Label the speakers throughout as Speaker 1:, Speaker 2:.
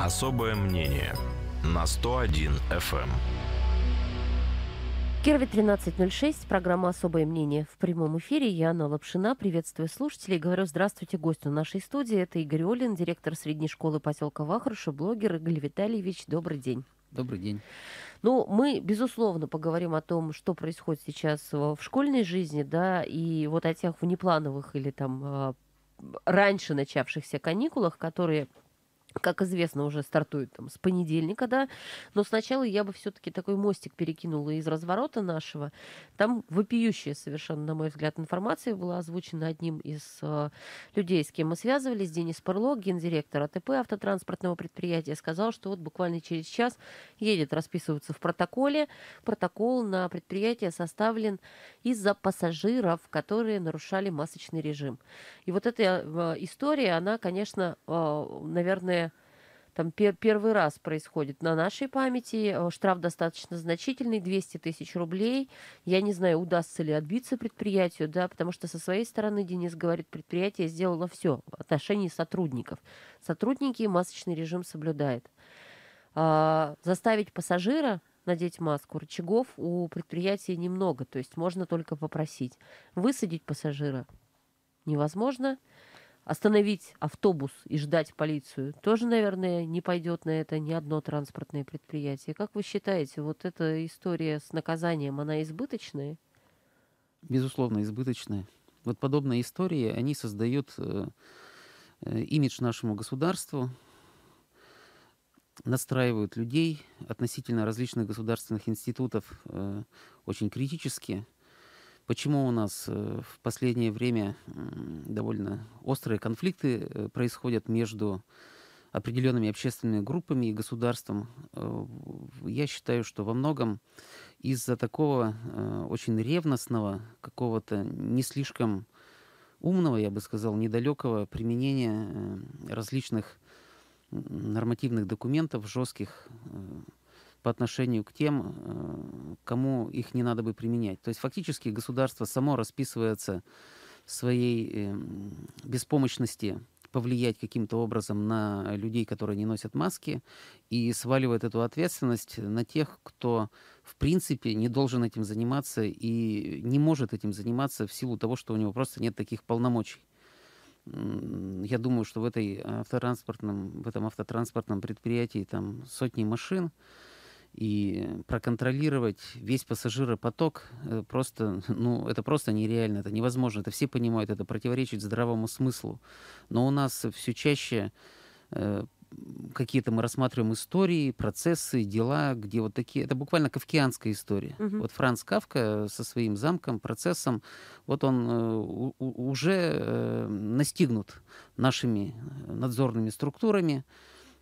Speaker 1: Особое мнение на 101 FM. Кирове 13.06, программа «Особое мнение» в прямом эфире. Я, Анна Лапшина, приветствую слушателей. Говорю здравствуйте гостю нашей студии. Это Игорь Олин, директор средней школы поселка Вахарша, блогер Игорь Витальевич. Добрый день. Добрый день. Ну, мы, безусловно, поговорим о том, что происходит сейчас в школьной жизни, да, и вот о тех внеплановых или там а, раньше начавшихся каникулах, которые как известно, уже стартует там с понедельника, да, но сначала я бы все-таки такой мостик перекинула из разворота нашего. Там вопиющая совершенно, на мой взгляд, информация была озвучена одним из э, людей, с кем мы связывались, Денис Перло, гендиректор АТП автотранспортного предприятия, сказал, что вот буквально через час едет расписываться в протоколе. Протокол на предприятие составлен из-за пассажиров, которые нарушали масочный режим. И вот эта э, история, она, конечно, э, наверное, там пер первый раз происходит на нашей памяти. Э, штраф достаточно значительный, 200 тысяч рублей. Я не знаю, удастся ли отбиться предприятию, да, потому что со своей стороны, Денис говорит, предприятие сделало все в отношении сотрудников. Сотрудники масочный режим соблюдают. А, заставить пассажира надеть маску. Рычагов у предприятия немного, то есть можно только попросить. Высадить пассажира невозможно. Остановить автобус и ждать полицию тоже, наверное, не пойдет на это ни одно транспортное предприятие. Как вы считаете, вот эта история с наказанием, она избыточная?
Speaker 2: Безусловно, избыточная. Вот подобные истории, они создают э, э, имидж нашему государству, настраивают людей относительно различных государственных институтов э, очень критически – Почему у нас э, в последнее время довольно острые конфликты э, происходят между определенными общественными группами и государством? Э, я считаю, что во многом из-за такого очень ревностного, какого-то не слишком умного, я бы сказал, недалекого применения различных нормативных документов, жестких по отношению к тем, э, кому их не надо бы применять. То есть фактически государство само расписывается в своей эм, беспомощности повлиять каким-то образом на людей, которые не носят маски, и сваливает эту ответственность на тех, кто в принципе не должен этим заниматься и не может этим заниматься в силу того, что у него просто нет таких полномочий. Я думаю, что в, этой автотранспортном, в этом автотранспортном предприятии там сотни машин, и проконтролировать весь пассажиропоток э, просто, ну, это просто нереально, это невозможно, это все понимают, это противоречит здравому смыслу. Но у нас все чаще э, какие-то мы рассматриваем истории, процессы, дела, где вот такие... Это буквально кавкианская история. Угу. Вот Франц Кавка со своим замком, процессом, вот он э, уже э, настигнут нашими э, надзорными структурами,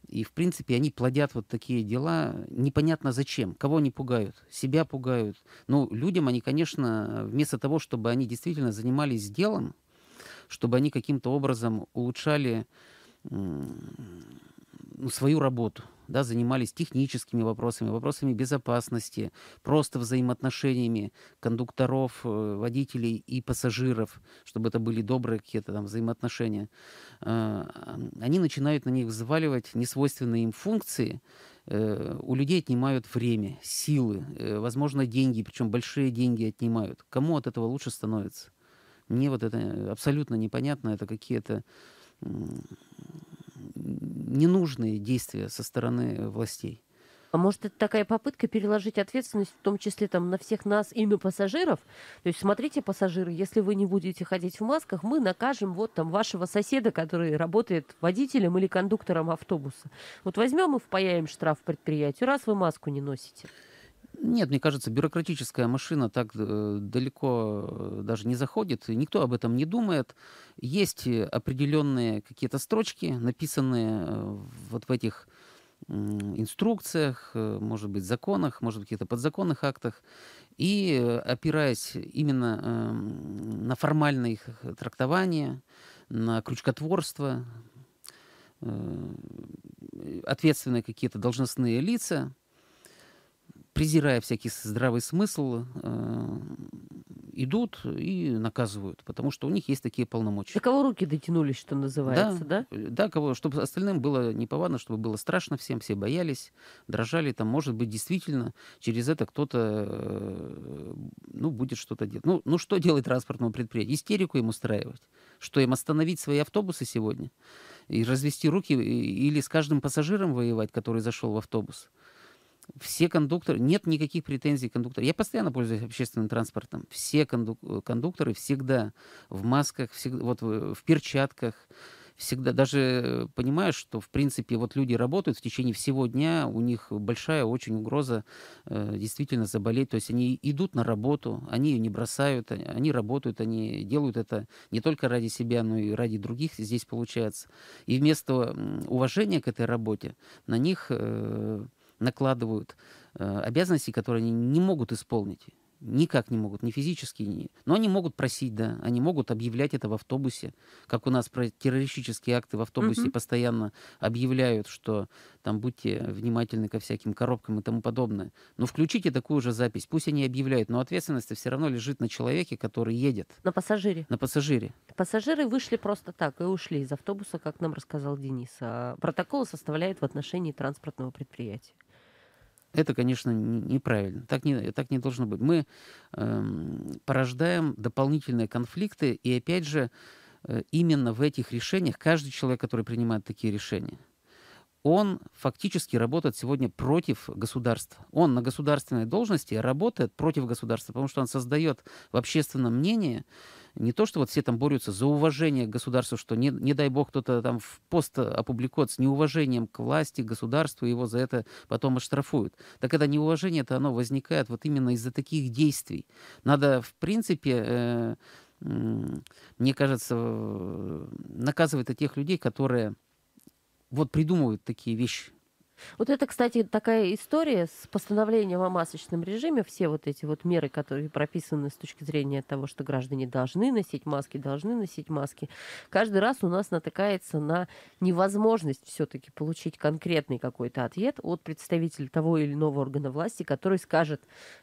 Speaker 2: и, в принципе, они плодят вот такие дела непонятно зачем. Кого они пугают? Себя пугают. Ну, людям они, конечно, вместо того, чтобы они действительно занимались делом, чтобы они каким-то образом улучшали ну, свою работу, да, занимались техническими вопросами, вопросами безопасности, просто взаимоотношениями кондукторов, э, водителей и пассажиров, чтобы это были добрые какие-то там взаимоотношения, э, они начинают на них взваливать несвойственные им функции, э, у людей отнимают время, силы, возможно, деньги, причем большие деньги отнимают. Кому от этого лучше становится? Мне вот это абсолютно непонятно, это какие-то
Speaker 1: ненужные действия со стороны властей. А может, это такая попытка переложить ответственность, в том числе там, на всех нас и на пассажиров? То есть, смотрите, пассажиры, если вы не будете ходить в масках, мы накажем вот там вашего соседа, который работает водителем или кондуктором автобуса. Вот возьмем и впаяем штраф предприятию, раз вы маску не носите.
Speaker 2: Нет, мне кажется, бюрократическая машина так э, далеко э, даже не заходит, и никто об этом не думает. Есть э, определенные какие-то строчки, написанные вот в этих инструкциях, может быть, законах, может быть, каких-то подзаконных актах. И опираясь именно эм, на формальное их трактование, на крючкотворство, ответственные какие-то должностные лица, презирая всякий здравый смысл, э, идут и наказывают, потому что у них есть такие полномочия. До кого руки дотянулись, что называется, да? Да, э, да кого, чтобы остальным было неповадно, чтобы было страшно всем, все боялись, дрожали. Там, может быть, действительно через это кто-то э, ну, будет что-то делать. Ну, ну, что делать транспортному предприятию? Истерику им устраивать. Что им остановить свои автобусы сегодня? И развести руки, или с каждым пассажиром воевать, который зашел в автобус? Все кондукторы, нет никаких претензий кондукторам. Я постоянно пользуюсь общественным транспортом. Все кондук, кондукторы всегда в масках, всегда, вот в, э, в перчатках, всегда, даже э, понимаю, что, в принципе, вот люди работают в течение всего дня, у них большая очень угроза э, действительно заболеть. То есть они идут на работу, они ее не бросают, они работают, они делают это не только ради себя, но и ради других здесь получается. И вместо уважения к этой работе на них э, накладывают э, обязанности, которые они не могут исполнить. Никак не могут, ни физически, ни... Но они могут просить, да, они могут объявлять это в автобусе, как у нас про террористические акты в автобусе Mm -hmm. постоянно объявляют, что там будьте внимательны ко всяким коробкам и тому подобное. Но включите такую же запись, пусть они объявляют, но ответственность все равно лежит на человеке, который едет. На пассажире. На пассажире.
Speaker 1: Пассажиры вышли просто так и ушли из автобуса, как нам рассказал Денис. А протокол составляет в отношении транспортного предприятия.
Speaker 2: Это, конечно, неправильно. Так не, так не должно быть. Мы э, порождаем дополнительные конфликты, и опять же, э, именно в этих решениях каждый человек, который принимает такие решения, он фактически работает сегодня против государства. Он на государственной должности работает против государства, потому что он создает в общественном мнении не то, что вот все там борются за уважение к государству, что не, не дай бог кто-то там в пост опубликует с неуважением к власти, к государству, его за это потом оштрафуют. Так это неуважение, это оно возникает вот именно из-за таких действий. Надо, в принципе, э, э, мне кажется, наказывать тех людей, которые вот придумывают такие вещи,
Speaker 1: вот это, кстати, такая история с постановлением о масочном режиме. Все вот эти вот меры, которые прописаны с точки зрения того, что граждане должны носить маски, должны носить маски, каждый раз у нас натыкается на невозможность все-таки получить конкретный какой-то ответ от представителя того или иного органа власти, который скажет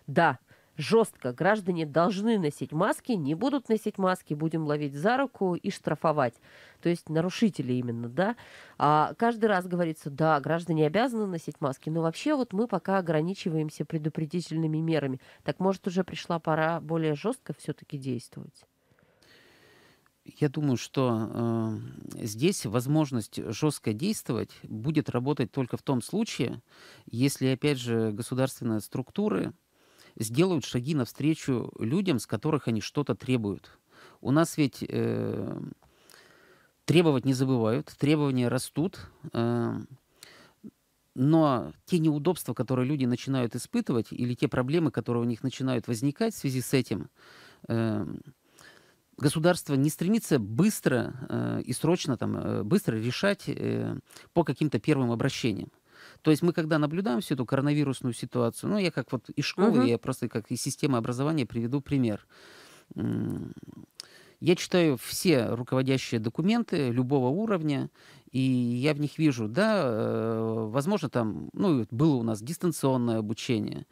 Speaker 1: «да» жестко. Граждане должны носить маски, не будут носить маски, будем ловить за руку и штрафовать. То есть нарушители именно, да. А каждый раз говорится, да, граждане обязаны носить маски, но вообще вот мы пока ограничиваемся предупредительными мерами. Так может уже пришла пора более жестко все-таки действовать?
Speaker 2: Я думаю, что э, здесь возможность жестко действовать будет работать только в том случае, если, опять же, государственные структуры сделают шаги навстречу людям, с которых они что-то требуют. У нас ведь э, требовать не забывают, требования растут, э, но те неудобства, которые люди начинают испытывать, или те проблемы, которые у них начинают возникать в связи с этим, э, государство не стремится быстро э, и срочно там, э, быстро решать э, по каким-то первым обращениям. То есть мы, когда наблюдаем всю эту коронавирусную ситуацию, ну, я как вот из школы, uh я просто как из системы образования приведу пример. Я читаю все руководящие документы любого уровня, и я в них вижу, да, э, возможно, там, ну, было у нас дистанционное обучение,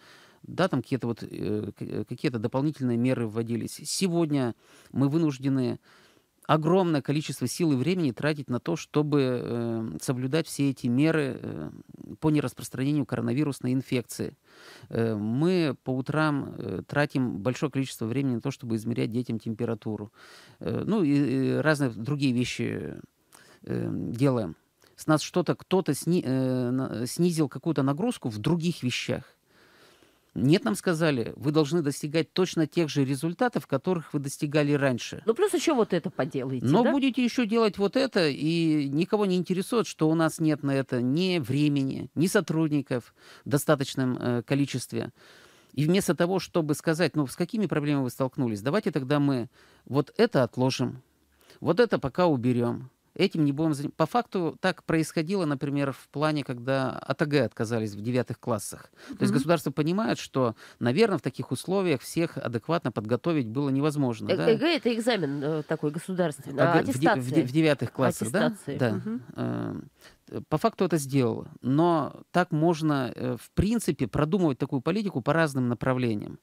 Speaker 2: да, там какие-то вот, э, э, какие-то дополнительные меры вводились. Сегодня мы вынуждены огромное количество сил и времени тратить на то, чтобы э, соблюдать все эти меры э, по нераспространению коронавирусной инфекции. Э, мы по утрам э, тратим большое количество времени на то, чтобы измерять детям температуру. Э, ну и, и разные другие вещи э, делаем. С нас что-то кто-то сни, э, снизил какую-то нагрузку в других вещах. Нет, нам сказали, вы должны достигать точно тех же результатов, которых вы достигали раньше.
Speaker 1: Ну, плюс еще вот это поделаете,
Speaker 2: Но да? будете еще делать вот это, и никого не интересует, что у нас нет на это ни времени, ни сотрудников в достаточном э, количестве. И вместо того, чтобы сказать, ну, с какими проблемами вы столкнулись, давайте тогда мы вот это отложим, вот это пока уберем, этим не будем заниматься. По факту так происходило, например, в плане, когда АТГ отказались в девятых классах. Mm-hmm. То есть государство понимает, что, наверное, в таких условиях всех адекватно подготовить было невозможно. АТГ да?
Speaker 1: это экзамен э, такой государственный, АТГ, а аттестация. В, девятых классах, аттестация. да? mm
Speaker 2: Да. Mm-hmm по факту это сделало. Но так можно, э, в принципе, продумывать такую политику по разным направлениям.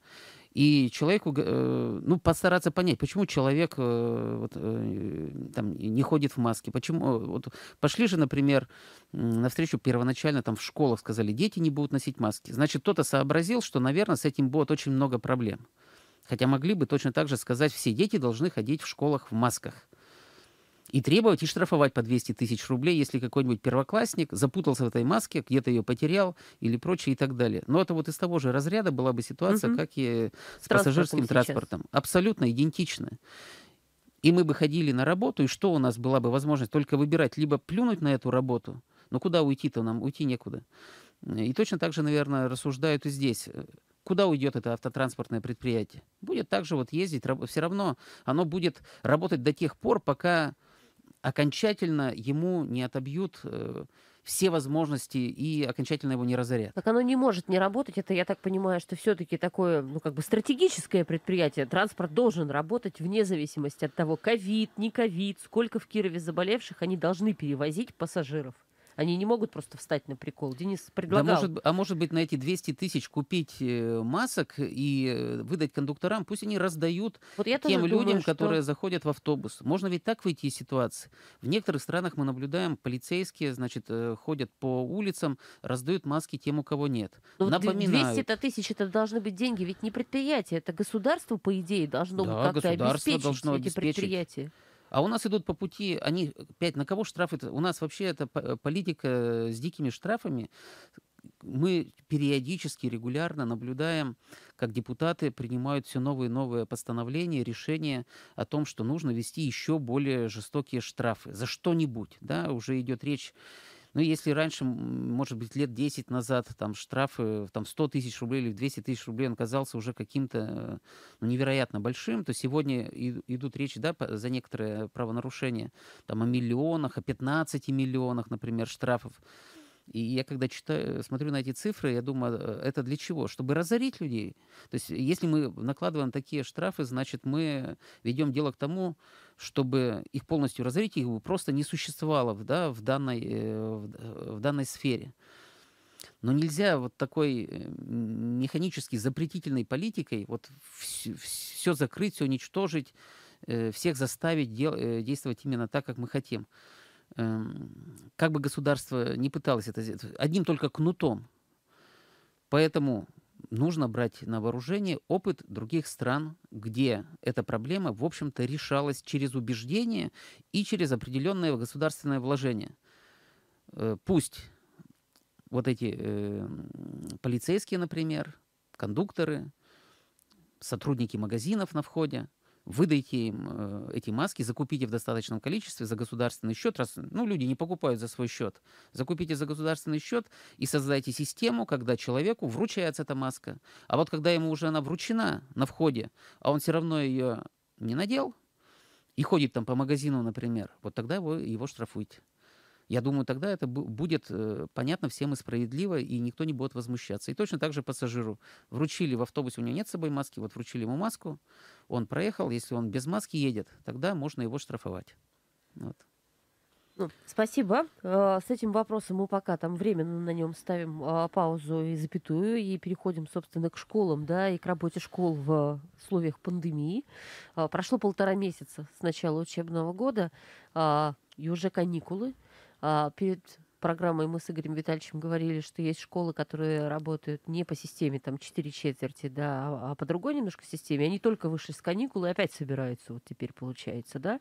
Speaker 2: И человеку, э, ну, постараться понять, почему человек э, вот, э, там, не ходит в маске, почему... Вот, пошли же, например, навстречу первоначально там в школах сказали, дети не будут носить маски. Значит, кто-то сообразил, что, наверное, с этим будет очень много проблем. Хотя могли бы точно так же сказать, все дети должны ходить в школах в масках и требовать и штрафовать по 200 тысяч рублей, если какой-нибудь первоклассник запутался в этой маске, где-то ее потерял или прочее и так далее. Но это вот из того же разряда была бы ситуация, угу. как и с, с пассажирским сейчас. транспортом. Абсолютно идентично. И мы бы ходили на работу, и что у нас была бы возможность? Только выбирать, либо плюнуть на эту работу, но куда уйти-то нам? Уйти некуда. И точно так же, наверное, рассуждают и здесь куда уйдет это автотранспортное предприятие? Будет также вот ездить, все равно оно будет работать до тех пор, пока окончательно ему не отобьют э, все возможности и окончательно его не разорят.
Speaker 1: Так оно не может не работать. Это, я так понимаю, что все-таки такое, ну, как бы стратегическое предприятие. Транспорт должен работать вне зависимости от того, ковид, не ковид, сколько в Кирове заболевших, они должны перевозить пассажиров. Они не могут просто встать на прикол. Денис предлагал. Да, может, а может быть, на эти
Speaker 2: 200 тысяч купить э, масок и э, выдать кондукторам, пусть они раздают вот тем думаю, людям, что... которые заходят в автобус. Можно ведь так выйти из ситуации. В некоторых странах мы наблюдаем, полицейские, значит, э, ходят по улицам, раздают маски тем, у кого нет. Но ну Напоминаю. 200
Speaker 1: тысяч это должны быть деньги, ведь не предприятие, это государство, по идее, должно да, как-то обеспечить должно эти предприятия.
Speaker 2: А у нас идут по пути, они, пять, на кого штрафы? -то? У нас вообще это э, политика э, с дикими штрафами. Мы периодически, регулярно наблюдаем, как депутаты принимают все новые и новые постановления, решения о том, что нужно вести еще более жестокие штрафы за что-нибудь. Да? Уже идет речь ну, если раньше, может быть, лет 10 назад, там, штрафы, там, 100 тысяч рублей или 200 тысяч рублей, он казался уже каким-то ну, невероятно большим, то сегодня идут речи, да, за некоторые правонарушения, там, о миллионах, о 15 миллионах, например, штрафов. И я когда читаю, смотрю на эти цифры, я думаю, а, это для чего? Чтобы разорить людей. То есть если мы накладываем такие штрафы, значит мы ведем дело к тому, чтобы их полностью разорить, их просто не существовало да, в, данной, э, э, в данной сфере. Но нельзя вот такой э, механически запретительной политикой вот все, все закрыть, все уничтожить, всех заставить дел, действовать именно так, как мы хотим. Эм, как бы государство не пыталось это сделать, одним только кнутом. Поэтому нужно брать на вооружение опыт других стран, где эта проблема, в общем-то, решалась через убеждение и через определенное государственное вложение. Э, пусть вот эти э, полицейские, например, кондукторы, сотрудники магазинов на входе, выдайте им э, эти маски, закупите в достаточном количестве за государственный счет, раз ну, люди не покупают за свой счет, закупите за государственный счет и создайте систему, когда человеку вручается эта маска. А вот когда ему уже она вручена на входе, а он все равно ее не надел и ходит там по магазину, например, вот тогда его, его штрафуйте. Я думаю, тогда это будет э, понятно всем и справедливо, и никто не будет возмущаться. И точно так же пассажиру. Вручили в автобусе, у него нет с собой маски, вот вручили ему маску, он проехал, если он без маски едет, тогда можно его штрафовать. Вот.
Speaker 1: Ну, спасибо. Э, с этим вопросом мы пока там временно на нем ставим а, паузу и запятую и переходим, собственно, к школам, да, и к работе школ в условиях пандемии. А, прошло полтора месяца с начала учебного года, а, и уже каникулы. А, перед программой мы с Игорем Витальевичем говорили, что есть школы, которые работают не по системе там 4 четверти, да, а, а по другой немножко системе. Они только вышли с каникул и опять собираются вот теперь получается, да.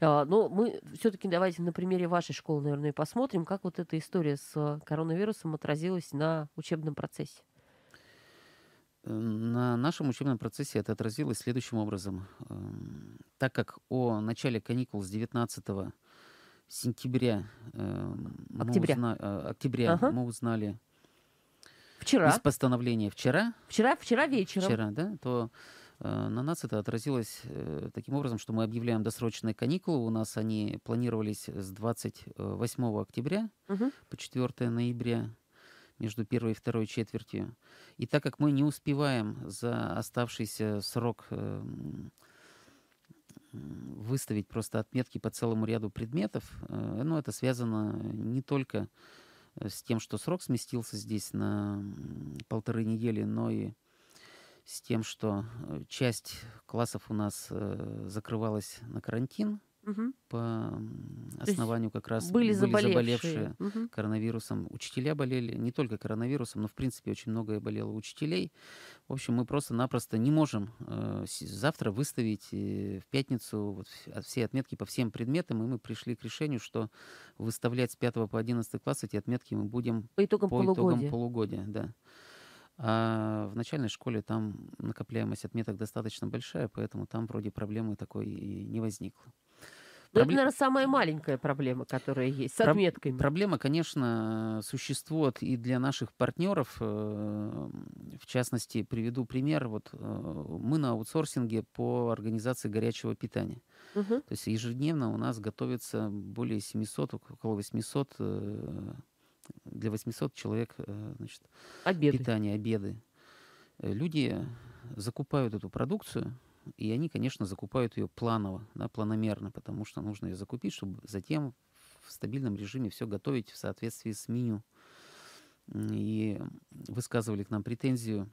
Speaker 1: А, но мы все-таки давайте на примере вашей школы, наверное, посмотрим, как вот эта история с коронавирусом отразилась на учебном процессе.
Speaker 2: На нашем учебном процессе это отразилось следующим образом. Эм, так как о начале каникул с 19 сентября. Э, октября. Узна... Э, октября ага. мы узнали вчера. из постановления вчера.
Speaker 1: Вчера, вчера вечером. Вчера,
Speaker 2: да, то э, на нас это отразилось э, таким образом, что мы объявляем досрочные каникулы. У нас они планировались с 28 октября угу. по 4 ноября между первой и второй четвертью. И так как мы не успеваем за оставшийся срок э, выставить просто отметки по целому ряду предметов. Э, но ну, это связано не только э, с тем, что срок сместился здесь на полторы недели, но и с тем, что э, часть классов у нас закрывалась на карантин, угу. по основанию как раз были, были заболевшие, заболевшие угу. коронавирусом. Учителя болели, не только коронавирусом, но в принципе очень многое болело учителей. В общем, мы просто-напросто не можем э, завтра выставить э, в пятницу вот, а, все отметки по всем предметам, и мы пришли к решению, что выставлять с 5 по 11 класс эти отметки мы будем по итогам по полугодия. Итогам полугодия да. А в начальной школе там накопляемость отметок достаточно большая, поэтому там вроде проблемы такой и не возникло. Но Пробле... Это, наверное,
Speaker 1: самая маленькая проблема, которая есть, с Про...
Speaker 2: отметками. Проблема, конечно, существует и для наших партнеров. Э, в частности, приведу пример. Вот э, мы на аутсорсинге по организации горячего питания. Угу. То есть ежедневно у нас готовится более 700, около 800 э, для 800 человек значит, обеды. питание, обеды. Люди закупают эту продукцию, и они, конечно, закупают ее планово, да, планомерно, потому что нужно ее закупить, чтобы затем в стабильном режиме все готовить в соответствии с меню. И высказывали к нам претензию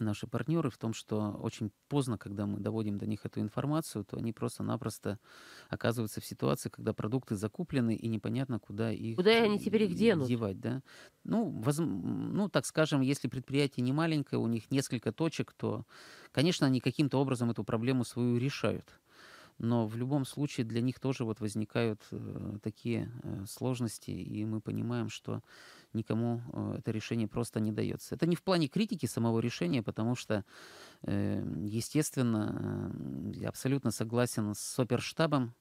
Speaker 2: наши партнеры в том, что очень поздно, когда мы доводим до них эту информацию, то они просто-напросто оказываются в ситуации, когда продукты закуплены и непонятно, куда их куда э, они теперь их денут. девать. Да? Ну, воз... ну, так скажем, если предприятие не маленькое, у них несколько точек, то, конечно, они каким-то образом эту проблему свою решают но в любом случае для них тоже вот возникают э, такие э, сложности, и мы понимаем, что никому э, это решение просто не дается. Это не в плане критики самого решения, потому что, э, естественно, э, я абсолютно согласен с оперштабом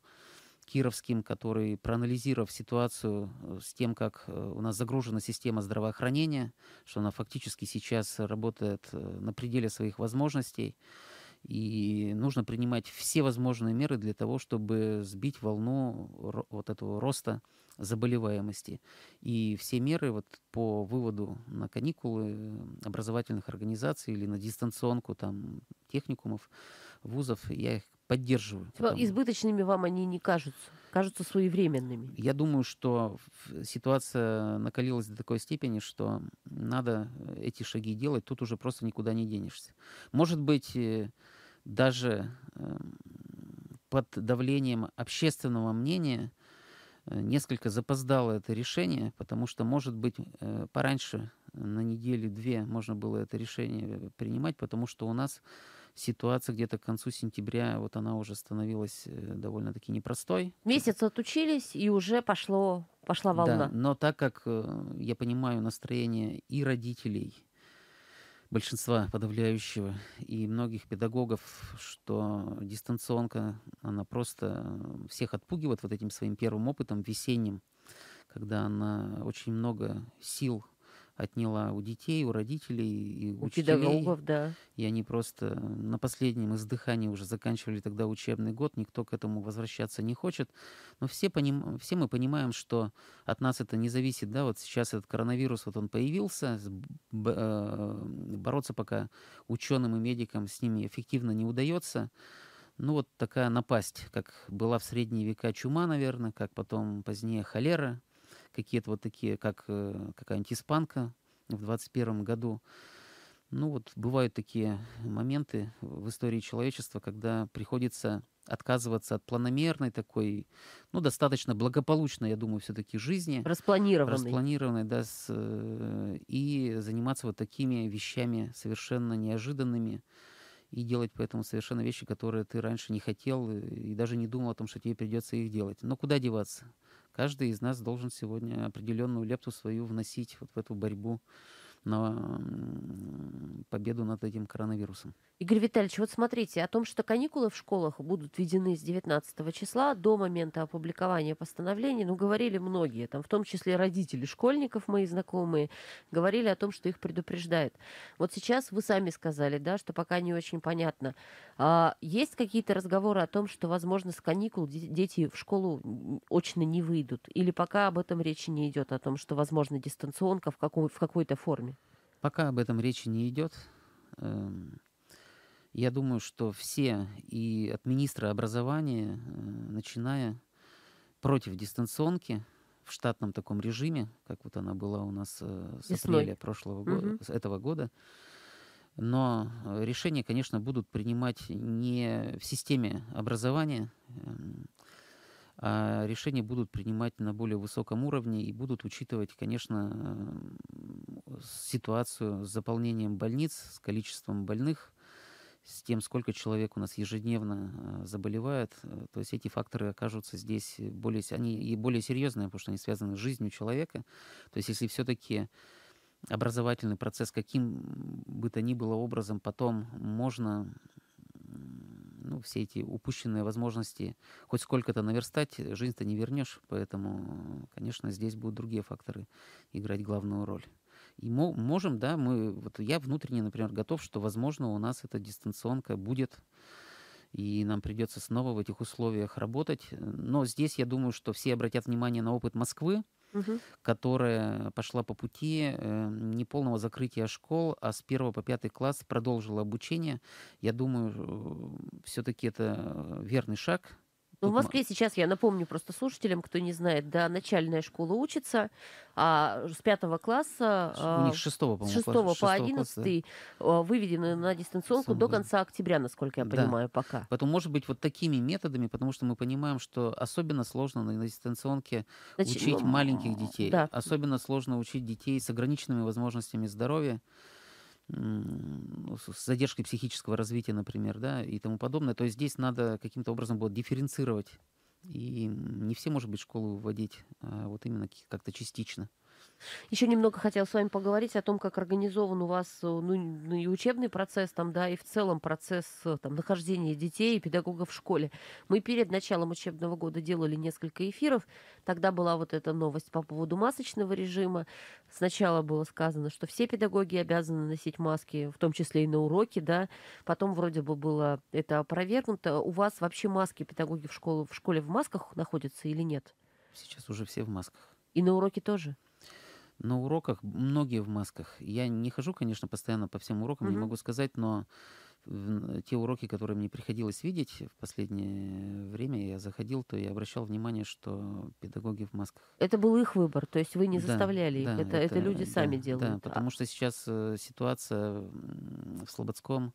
Speaker 2: Кировским, который, проанализировав ситуацию с тем, как у нас загружена система здравоохранения, что она фактически сейчас работает на пределе своих возможностей, и нужно принимать все возможные меры для того, чтобы сбить волну вот этого роста заболеваемости. И все меры вот по выводу на каникулы образовательных организаций или на дистанционку там техникумов, вузов, я их поддерживаю. Типа потому...
Speaker 1: Избыточными вам они не кажутся? Кажутся своевременными?
Speaker 2: Я думаю, что ситуация накалилась до такой степени, что надо э, эти шаги делать, тут уже просто никуда не денешься. Может быть, э, даже эм, под давлением общественного мнения – Э, несколько запоздало это решение, потому что, может быть, э, пораньше э, на неделю две можно было это решение принимать, потому что у нас ситуация где-то к концу сентября, вот она уже становилась довольно-таки непростой.
Speaker 1: Месяц отучились, и уже пошло, пошла волна. Да,
Speaker 2: но так как я понимаю настроение и родителей, большинства подавляющего и многих педагогов, что дистанционка, она просто всех отпугивает вот этим своим первым опытом весенним, когда она очень много сил отняла у детей, у родителей, и у, учителей. педагогов, да. И они просто на последнем издыхании уже заканчивали тогда учебный год, никто к этому возвращаться не хочет. Но все, поним... все мы понимаем, что от нас это не зависит, да, вот сейчас этот коронавирус, вот он появился, э, бороться пока ученым и медикам с ними эффективно не удается ну вот такая напасть, как была в средние века чума, наверное, как потом позднее холера, какие-то вот такие, как э, какая-нибудь испанка в 21 году. Ну вот бывают такие моменты в истории человечества, когда приходится отказываться от планомерной такой, ну, достаточно благополучной, я думаю, все-таки жизни. Распланированной. Распланированной, да, с, э, и заниматься вот такими вещами совершенно неожиданными и делать поэтому совершенно вещи, которые ты раньше не хотел э, и даже не думал о том, что тебе придется их делать. Но куда деваться? Каждый из нас должен сегодня определенную лепту свою вносить вот в эту борьбу на победу над этим коронавирусом.
Speaker 1: Игорь Витальевич, вот смотрите, о том, что каникулы в школах будут введены с 19 числа до момента опубликования постановления, ну, говорили многие, там, в том числе родители школьников, мои знакомые, говорили о том, что их предупреждают. Вот сейчас вы сами сказали, да, что пока не очень понятно. А, есть какие-то разговоры о том, что, возможно, с каникул дети в школу очно не выйдут? Или пока об этом речи не идет, о том, что, возможно, дистанционка в, какой- в какой-то форме? Пока
Speaker 2: об этом речи не идет. Эм, я думаю, что все, и от министра образования, э, начиная против дистанционки в штатном таком режиме, как вот она была у нас э, с Весной. прошлого года, с этого года, но э, решения, конечно, будут принимать не в системе образования, эм, а, решения будут принимать на более высоком уровне и будут учитывать, конечно, э, ситуацию с заполнением больниц, с количеством больных, с тем, сколько человек у нас ежедневно э, заболевает. Э, то есть эти факторы окажутся здесь более, они и более серьезные, потому что они связаны с жизнью человека. То есть если все-таки образовательный процесс каким бы то ни было образом потом можно ну, все эти упущенные возможности хоть сколько-то наверстать, э, жизнь-то не вернешь. Поэтому, э, конечно, здесь будут другие факторы играть главную роль. И мы можем, да, мы, вот я внутренне, например, готов, что, возможно, у нас эта дистанционка будет, и нам придется снова в этих условиях работать. Э, но здесь я думаю, что все обратят внимание на опыт Москвы, угу. которая пошла по пути э, неполного закрытия школ, а с 1 по 5 класс продолжила обучение. Я думаю, э, все-таки это э, верный шаг ну, в Москве
Speaker 1: сейчас, я напомню просто слушателям, кто не знает, да, начальная школа учится, а с пятого класса... У а, них с шестого, по-моему, с шестого по одиннадцатый а, выведены на дистанционку Сам, до конца октября, насколько я понимаю,
Speaker 2: да. пока. Поэтому, может быть, вот такими методами, потому что мы понимаем, что особенно сложно на, на дистанционке Значит, учить ну, маленьких детей. Да. Особенно сложно учить детей с ограниченными возможностями здоровья с задержкой психического развития, например, да, и тому подобное. То есть здесь надо каким-то образом будет дифференцировать. И не все, может быть, школу вводить, а вот именно как-то частично.
Speaker 1: Еще немного хотела с вами поговорить о том, как организован у вас э, ну, ну, и учебный процесс, там, да, и в целом процесс э, там, нахождения детей и педагогов в школе. Мы перед началом учебного года делали несколько эфиров. Тогда была вот эта новость по поводу масочного режима. Сначала было сказано, что все педагоги обязаны носить маски, в том числе и на уроки, да. Потом вроде бы было это опровергнуто. У вас вообще маски педагоги в, школе в школе в масках находятся или нет?
Speaker 2: Сейчас уже все в масках.
Speaker 1: И на уроке тоже?
Speaker 2: на уроках многие в масках. Я не хожу, конечно, постоянно по всем урокам, mm-hmm. не могу сказать, но те уроки, которые мне приходилось видеть в последнее время, я заходил, то я обращал внимание, что педагоги в масках.
Speaker 1: Это был их выбор, то есть вы не заставляли да, их, это, это, это люди э, да, сами делают.
Speaker 2: Да, потому а... что сейчас э, ситуация в Слободском,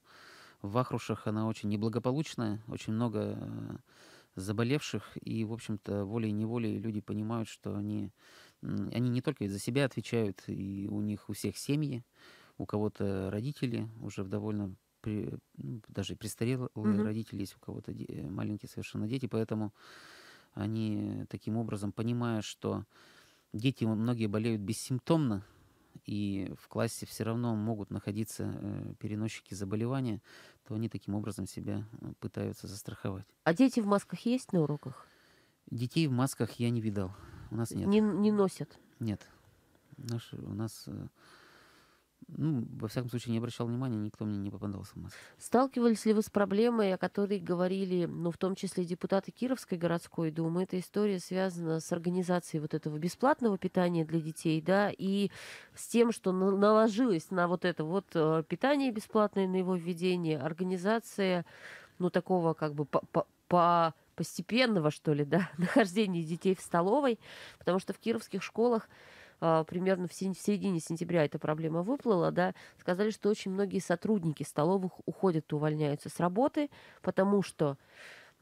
Speaker 2: в Ахрушах, она очень неблагополучная, очень много э, заболевших, и, в общем-то, волей-неволей люди понимают, что они они не только за себя отвечают, и у них у всех семьи, у кого-то родители уже в довольно при, ну, даже престарелые mm родители есть, у кого-то де- э, маленькие совершенно дети, поэтому они таким образом, понимая, что дети многие болеют бессимптомно, и в классе все равно могут находиться э, переносчики заболевания, то они таким образом себя э, пытаются застраховать. А дети в масках
Speaker 1: есть на уроках?
Speaker 2: Детей в масках я не видал у нас нет. Не,
Speaker 1: не носят?
Speaker 2: Нет. Наш, у нас, э, ну, во всяком случае, не обращал внимания, никто мне не попадался в маске.
Speaker 1: Сталкивались ли вы с проблемой, о которой говорили, ну, в том числе депутаты Кировской городской думы? Эта история связана с организацией вот этого бесплатного питания для детей, да, и с тем, что наложилось на вот это вот э, питание бесплатное, на его введение, организация, ну, такого как бы по, по, по постепенного, что ли, да, нахождения детей в столовой, потому что в кировских школах а, примерно в середине сентября эта проблема выплыла, да, сказали, что очень многие сотрудники столовых уходят, увольняются с работы, потому что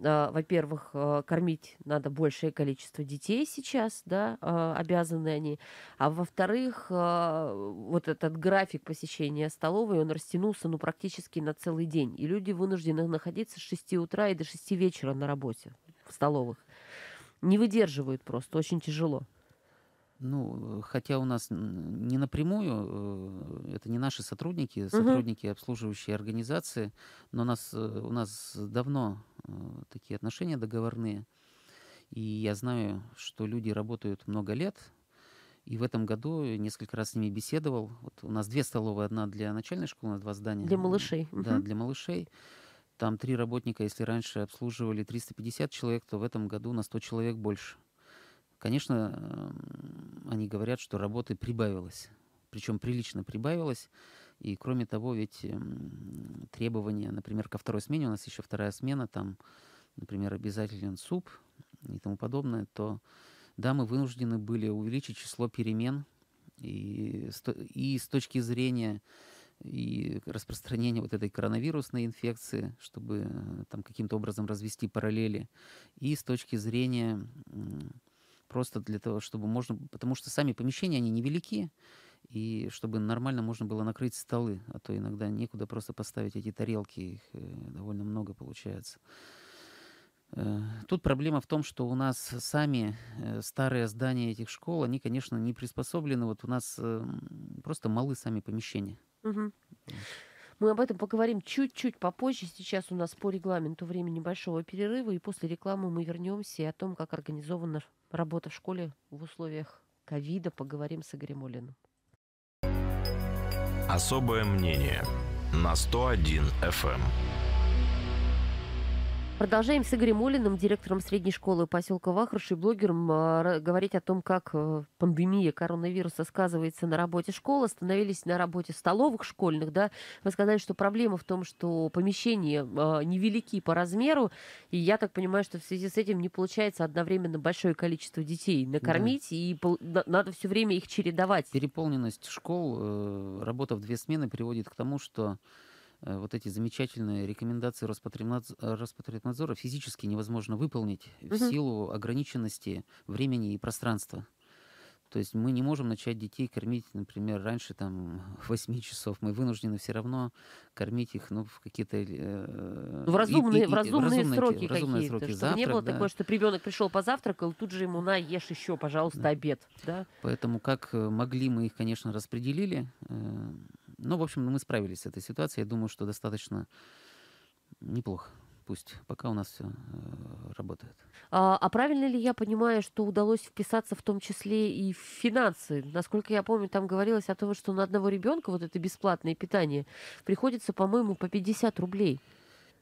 Speaker 1: а, во-первых, а, кормить надо большее количество детей сейчас, да, а, обязаны они. А во-вторых, вот этот график посещения столовой, он растянулся, ну, практически на целый день. И люди вынуждены находиться с 6 утра и до 6 вечера на работе в столовых. Не выдерживают просто, очень тяжело.
Speaker 2: Ну, хотя у нас не напрямую, э, это не наши сотрудники, сотрудники угу. обслуживающей организации, но у нас, э, у нас давно э, такие отношения договорные. И я знаю, что люди работают много лет, и в этом году несколько раз с ними беседовал. Вот у нас две столовые, одна для начальной школы, два здания. Для малышей. Да, угу. для малышей. Там три работника, если раньше обслуживали 350 человек, то в этом году на 100 человек больше. Конечно, эм, они говорят, что работы прибавилось, причем прилично прибавилось. И кроме того, ведь эм, требования, например, ко второй смене, у нас еще вторая смена, там, например, обязателен суп и тому подобное, то да, мы вынуждены были увеличить число перемен и, и с точки зрения и распространения вот этой коронавирусной инфекции, чтобы э, там каким-то образом развести параллели, и с точки зрения Просто для того, чтобы можно... Потому что сами помещения, они невелики, и чтобы нормально можно было накрыть столы, а то иногда некуда просто поставить эти тарелки, их э, довольно много получается. Э, тут проблема в том, что у нас сами э, старые здания этих школ, они, конечно, не приспособлены. Вот у нас эм, просто малы сами помещения.
Speaker 1: Угу. Мы об этом поговорим чуть-чуть попозже. Сейчас у нас по регламенту время небольшого перерыва, и после рекламы мы вернемся и о том, как организована работа в школе в условиях ковида, поговорим с Игорем Олиным. Особое мнение на 101 FM. Продолжаем с Игорем Олиным, директором средней школы поселка Вахрыш и блогером, а, говорить о том, как э, пандемия коронавируса сказывается на работе школы. Остановились на работе столовых школьных, да. Вы сказали, что проблема в том, что помещения а, невелики по размеру, и я так понимаю, что в связи с этим не получается одновременно большое количество детей накормить, да.
Speaker 2: и надо все время их чередовать. Переполненность школ, э, работа в две смены приводит к тому, что Э, вот эти замечательные рекомендации Роспотребнадзора, э, Роспотребнадзора физически невозможно выполнить угу. в силу ограниченности времени и пространства. То есть мы не можем начать детей кормить, например, раньше там 8 часов. Мы вынуждены все равно кормить их ну, в какие-то... Э, э ну, в разумные, и, и, в разумные в сроки в разумные какие-то, сроки. чтобы Завтрак, не было да. такое,
Speaker 1: что ребенок пришел позавтракал, тут же ему на, ешь еще, пожалуйста, да. обед. Да?
Speaker 2: Поэтому как могли, мы их, конечно, распределили. Э, ну, в общем, мы справились с этой ситуацией. Я думаю, что достаточно неплохо. Пусть пока у нас все э, работает.
Speaker 1: А, а правильно ли я понимаю, что удалось вписаться в том числе и в финансы? Насколько я помню, там говорилось о том, что на одного ребенка вот это бесплатное питание приходится, по-моему, по 50 рублей.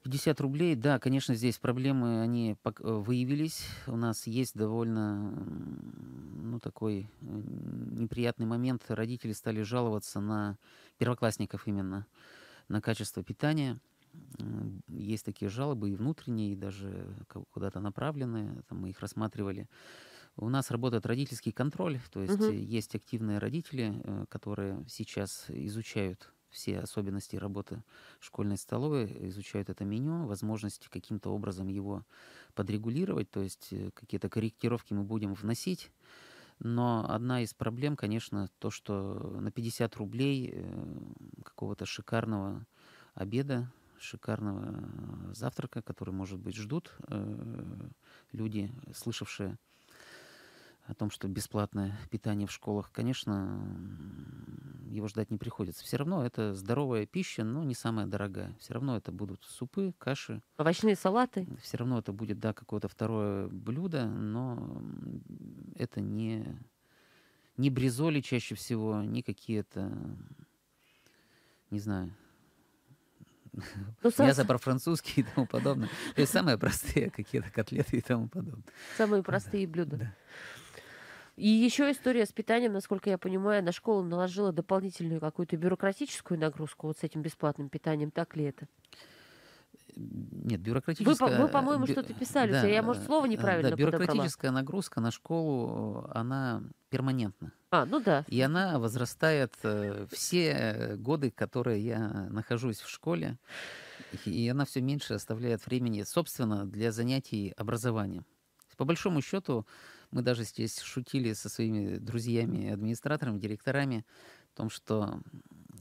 Speaker 1: 50 рублей, да, конечно, здесь
Speaker 2: проблемы, они э, выявились. У нас есть довольно, ну, такой э, неприятный момент. Родители стали жаловаться на первоклассников именно, на качество питания. Есть такие жалобы и внутренние, и даже куда-то направленные. Там мы их рассматривали. У нас работает родительский контроль, то есть угу. есть активные родители, э, которые сейчас изучают все особенности работы школьной столовой, изучают это меню, возможности каким-то образом его подрегулировать, то есть э, какие-то корректировки мы будем вносить. Но одна из проблем, конечно, то, что на 50 рублей э, какого-то шикарного обеда, шикарного завтрака, который, может быть, ждут э, люди, слышавшие о том, что бесплатное питание в школах, конечно, его ждать не приходится. Все равно это здоровая пища, но не самая дорогая. Все равно это будут супы, каши. Овощные салаты. Все равно это будет, да, какое-то второе блюдо, но это не, не бризоли чаще всего, не какие-то, не знаю, ну, сам... Мясо про французский и тому подобное. То есть самые простые какие-то котлеты и тому подобное.
Speaker 1: Самые простые да. блюда. Да. И еще история с питанием, насколько я понимаю, на школу наложила дополнительную какую-то бюрократическую нагрузку вот с этим бесплатным питанием. Так ли это?
Speaker 2: Нет, бюрократическая... Вы, вы э, по-моему, бю... что-то писали. Да, я, э, может, слово э, неправильно да, Бюрократическая подобрала. нагрузка на школу, она перманентна. А, ну да. И она возрастает все годы, которые я нахожусь в школе. И она все меньше оставляет времени, собственно, для занятий образованием. По большому счету, мы даже здесь шутили со своими друзьями, администраторами, директорами о том, что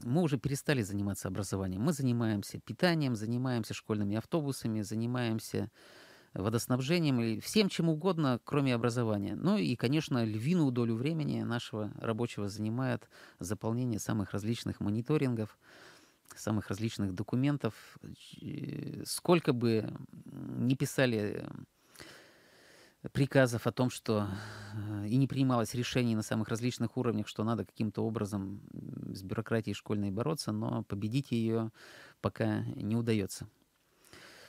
Speaker 2: мы уже перестали заниматься образованием. Мы занимаемся питанием, занимаемся школьными автобусами, занимаемся водоснабжением и всем чем угодно, кроме образования. Ну и, конечно, львиную долю времени нашего рабочего занимает заполнение самых различных мониторингов, самых различных документов. Э, сколько бы ни писали приказов о том, что э, и не принималось решений на самых различных уровнях, что надо каким-то образом с бюрократией школьной бороться, но победить ее пока не удается.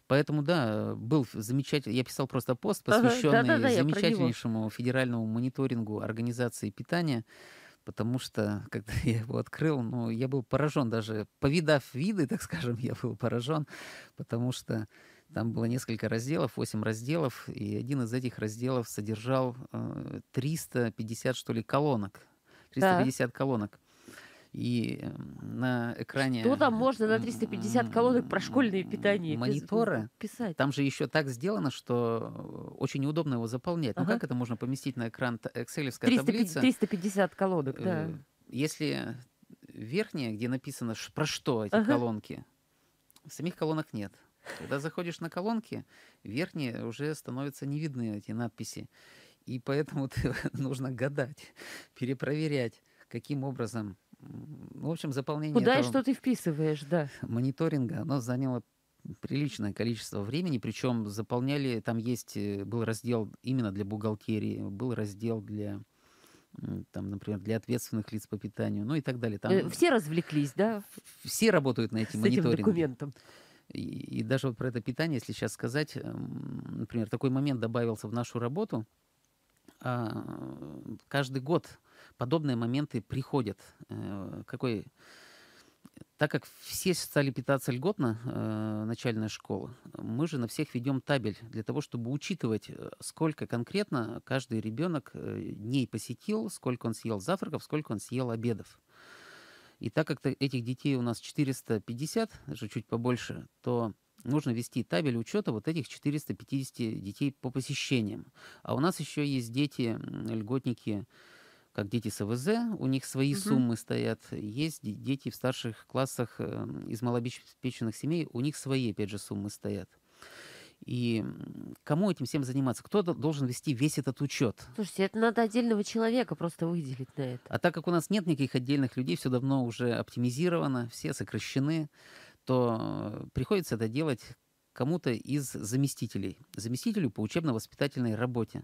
Speaker 2: Поэтому, да, был замечательный... Я писал просто пост, посвященный да, да, да, замечательнейшему федеральному мониторингу организации питания, потому что, когда я его открыл, ну, я был поражен даже, повидав виды, так скажем, я был поражен, потому что там было несколько разделов, 8 разделов, и один из этих разделов содержал 350, э, что ли, колонок. 350 да. колонок. И эм, на экране... Что там
Speaker 1: можно на 350 колонок про школьное питание? Монитора. Писать.
Speaker 2: Там же еще так сделано, что э, очень неудобно его заполнять. Ну, ага. Ну как это можно поместить на экран excel 350, таблица?
Speaker 1: 350 колонок, да. Э,
Speaker 2: если верхняя, где написано про что эти ага. колонки, самих колонок нет. Когда заходишь на колонки, верхние уже становятся невидны эти надписи. И поэтому ты, нужно гадать, перепроверять, каким образом... Ну, в общем, заполнение... Куда и что ты вписываешь, да. Мониторинга, оно заняло приличное количество времени, причем заполняли, там есть, э, был раздел именно для бухгалтерии, был раздел для там, например, для ответственных лиц по питанию, ну и так далее. Там... Э, все развлеклись, да? Все работают на эти С Этим документом. И, и даже вот про это питание, если сейчас сказать, например, такой момент добавился в нашу работу. А, каждый год подобные моменты приходят. Э, какой так как все стали питаться льготно, э, начальная школа, мы же на всех ведем табель для того, чтобы учитывать, э, сколько конкретно каждый ребенок э, дней посетил, сколько он съел завтраков, сколько он съел обедов. И так как этих детей у нас 450, даже чуть побольше, то нужно вести табель учета вот этих 450 детей по посещениям. А у нас еще есть дети, льготники, как дети с АВЗ, у них свои угу. суммы стоят. Есть дети в старших классах эм, из малообеспеченных семей, у них свои, опять же, суммы стоят. И кому этим всем заниматься? Кто должен вести весь этот учет?
Speaker 1: Слушайте, это надо отдельного человека просто выделить на это.
Speaker 2: А так как у нас нет никаких отдельных людей, все давно уже оптимизировано, все сокращены, то э, приходится это делать кому-то из заместителей, заместителю по учебно-воспитательной работе.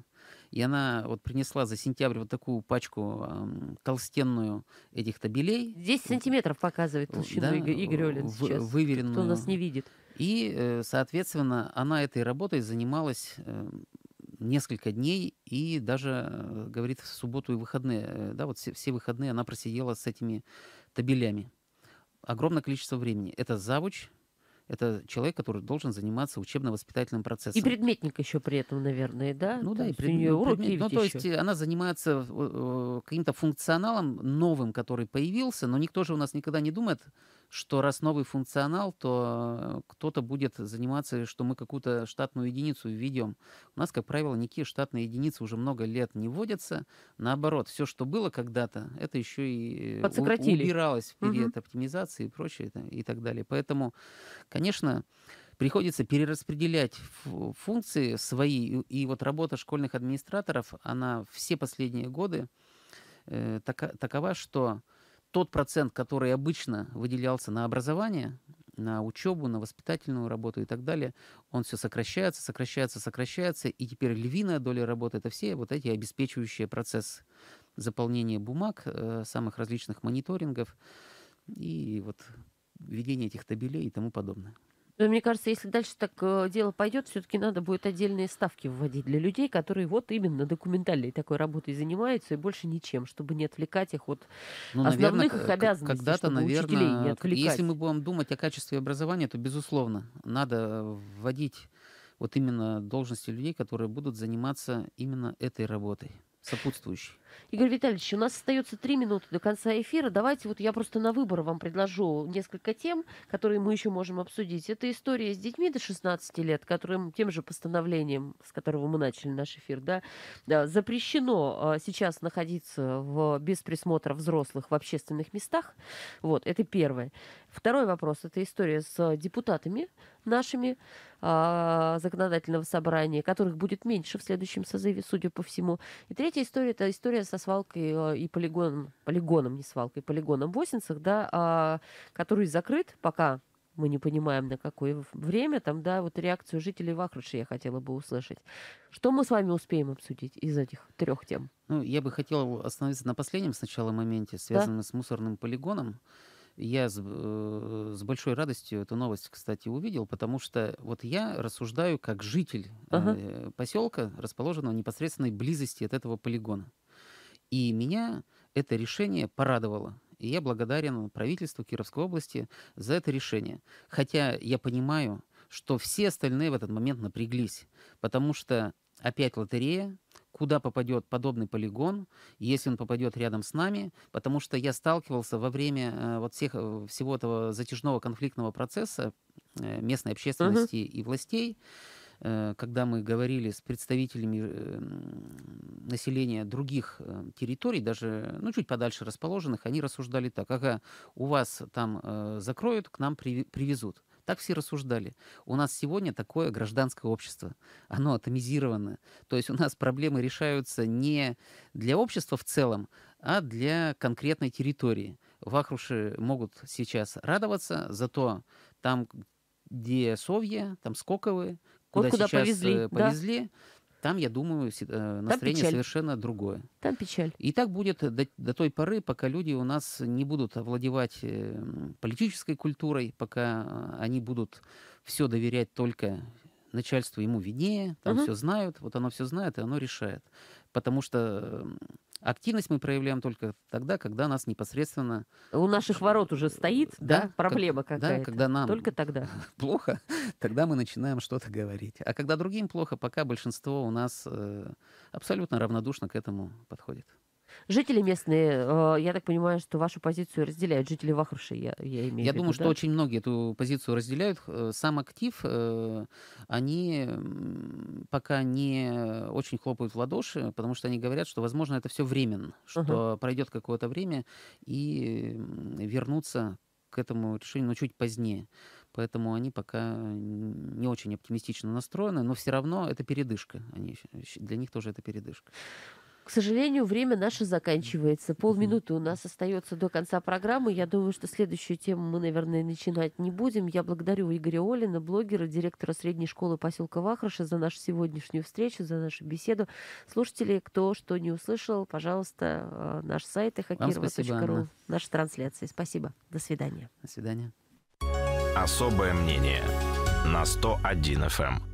Speaker 2: И она вот принесла за сентябрь вот такую пачку э, толстенную этих табелей. 10
Speaker 1: сантиметров показывает толщину да, Игорь, Игорь сейчас, выверенную, кто нас не
Speaker 2: видит. И, э, соответственно, она этой работой занималась э, несколько дней и даже, э, говорит, в субботу и выходные, да, вот все, все выходные она просидела с этими табелями. Огромное количество времени. Это завуч, это человек, который должен заниматься учебно-воспитательным процессом. И
Speaker 1: предметник еще при этом, наверное, да? Ну да, и пред... у нее ну, уроки предмет... Ну, то еще. есть она занимается
Speaker 2: каким-то функционалом новым, который появился, но никто же у нас никогда не думает, что раз новый функционал, то э, кто-то будет заниматься, что мы какую-то штатную единицу введем. У нас, как правило, никакие штатные единицы уже много лет не вводятся. Наоборот, все, что было когда-то, это еще и э, убиралось в период угу. оптимизации и прочее и так далее. Поэтому, конечно, приходится перераспределять функции свои. И вот работа школьных администраторов, она все последние годы э, такова, что тот процент, который обычно выделялся на образование, на учебу, на воспитательную работу и так далее, он все сокращается, сокращается, сокращается, и теперь львиная доля работы — это все вот эти обеспечивающие процесс заполнения бумаг, э, самых различных мониторингов и вот ведение этих табелей и тому подобное.
Speaker 1: Но э, мне кажется, если дальше так э, дело пойдет, все-таки надо будет отдельные ставки вводить для людей, которые вот именно документальной такой работой занимаются и больше ничем, чтобы не отвлекать их от ну, основных их обязанностей, когда-то, наверное, учителей не отвлекать. Если
Speaker 2: мы будем думать о качестве образования, то, безусловно, надо вводить вот именно должности людей, которые будут заниматься именно этой работой, сопутствующей.
Speaker 1: Игорь Витальевич, у нас остается три минуты до конца эфира. Давайте вот я просто на выбор вам предложу несколько тем, которые мы еще можем обсудить. Это история с детьми до 16 лет, которым тем же постановлением, с которого мы начали наш эфир, да, запрещено а, сейчас находиться в, без присмотра взрослых в общественных местах. Вот, это первое. Второй вопрос – это история с депутатами нашими а, законодательного собрания, которых будет меньше в следующем созыве, судя по всему. И третья история – это история история со свалкой а, и полигоном, полигоном, не свалкой, полигоном в Осинцах, да, а, который закрыт пока мы не понимаем, на какое время, там, да, вот реакцию жителей Вахруши я хотела бы услышать. Что мы с вами успеем обсудить из этих трех тем? Ну, я бы хотел
Speaker 2: остановиться на последнем сначала моменте, связанном да? с мусорным полигоном. Я с, э, с большой радостью эту новость, кстати, увидел, потому что вот я рассуждаю как житель ага. э, поселка, расположенного в непосредственной близости от этого полигона. И меня это решение порадовало. И я благодарен правительству Кировской области за это решение. Хотя я понимаю, что все остальные в этот момент напряглись, потому что опять лотерея, куда попадет подобный полигон, если он попадет рядом с нами, потому что я сталкивался во время э, вот всех, э, всего этого затяжного конфликтного процесса э, местной общественности uh-huh. и властей, Э, когда мы говорили с представителями э, населения других э, территорий, даже ну, чуть подальше расположенных, они рассуждали так, ага, у вас там закроют, к нам привезут. Так все рассуждали. У нас сегодня такое гражданское общество. Оно атомизировано. То есть у нас проблемы решаются не для общества в целом, а для конкретной территории. Вахруши могут сейчас радоваться, зато там, где Совье, там Скоковы, куда, куда сейчас повезли, э, повезли да. там, я думаю, э, настроение там совершенно другое. Там печаль. И так будет до, до той поры, пока люди у нас не будут овладевать э, политической культурой, пока они будут все доверять только начальству ему виднее, там угу. все знают, вот оно все знает, и оно решает. Потому что Активность мы проявляем только тогда, когда нас непосредственно... У наших э, ворот уже стоит э, да, да, проблема как, какая-то. Да, когда нам только тогда. плохо, тогда мы начинаем что-то говорить. А когда другим плохо, пока большинство у нас э, абсолютно равнодушно к этому подходит.
Speaker 1: Жители местные, э, я так понимаю, что вашу позицию разделяют. Жители Вахруши, я, я имею я в виду. Я думаю, да? что очень
Speaker 2: многие эту позицию разделяют. Э, сам актив, э, они пока не очень хлопают в ладоши, потому что они говорят, что, возможно, это все временно, что uh-huh. пройдет какое-то время и вернутся к этому решению, но чуть позднее. Поэтому они пока не очень оптимистично настроены, но все равно это передышка. Они, для них тоже это передышка.
Speaker 1: К сожалению, время наше заканчивается. Полминуты у нас остается до конца программы. Я думаю, что следующую тему мы, наверное, начинать не будем. Я благодарю Игоря Олина, блогера, директора средней школы поселка Вахраша за нашу сегодняшнюю встречу, за нашу беседу. Слушатели, кто что не услышал, пожалуйста, э, наш сайт эхокирова.ру, наши трансляции. Спасибо. До свидания.
Speaker 2: До свидания. Особое мнение на 101 FM.